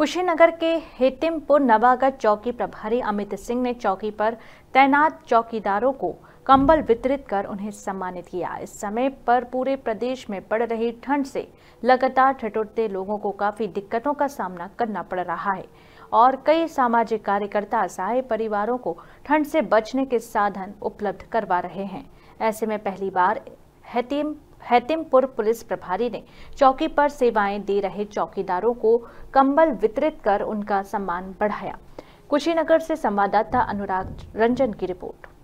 कुशीनगर के हेतिमपुर नवागढ़ चौकी प्रभारी अमित सिंह ने चौकी पर तैनात चौकीदारों को कंबल वितरित कर उन्हें सम्मानित किया इस समय पर पूरे प्रदेश में पड़ रही ठंड से लगातार ठिठुरते लोगों को काफ़ी दिक्कतों का सामना करना पड़ रहा है और कई सामाजिक कार्यकर्ता असहाय परिवारों को ठंड से बचने के साधन उपलब्ध करवा रहे हैं ऐसे में पहली बार हतीम हैतिमपुर पुलिस प्रभारी ने चौकी पर सेवाएं दे रहे चौकीदारों को कंबल वितरित कर उनका सम्मान बढ़ाया कुशीनगर से संवाददाता अनुराग रंजन की रिपोर्ट